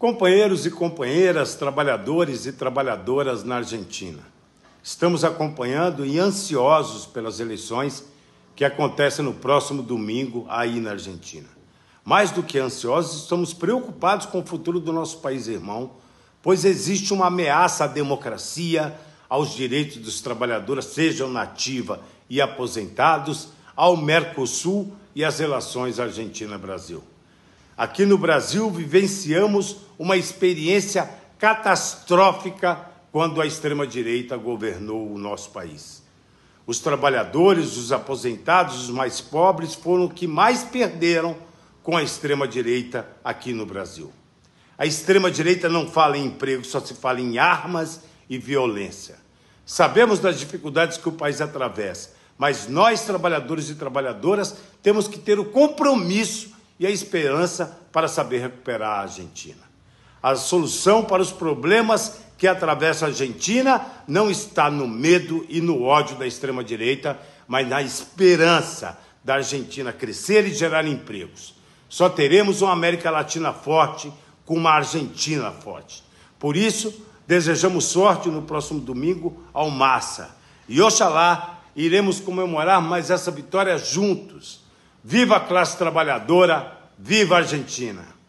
Companheiros e companheiras, trabalhadores e trabalhadoras na Argentina, estamos acompanhando e ansiosos pelas eleições que acontecem no próximo domingo aí na Argentina. Mais do que ansiosos, estamos preocupados com o futuro do nosso país irmão, pois existe uma ameaça à democracia, aos direitos dos trabalhadores, sejam nativa e aposentados, ao Mercosul e às relações Argentina-Brasil. Aqui no Brasil vivenciamos uma experiência catastrófica quando a extrema-direita governou o nosso país. Os trabalhadores, os aposentados, os mais pobres foram os que mais perderam com a extrema-direita aqui no Brasil. A extrema-direita não fala em emprego, só se fala em armas e violência. Sabemos das dificuldades que o país atravessa, mas nós, trabalhadores e trabalhadoras, temos que ter o compromisso e a esperança para saber recuperar a Argentina. A solução para os problemas que atravessa a Argentina não está no medo e no ódio da extrema-direita, mas na esperança da Argentina crescer e gerar empregos. Só teremos uma América Latina forte com uma Argentina forte. Por isso, desejamos sorte no próximo domingo ao Massa. E oxalá iremos comemorar mais essa vitória juntos Viva a classe trabalhadora, viva a Argentina!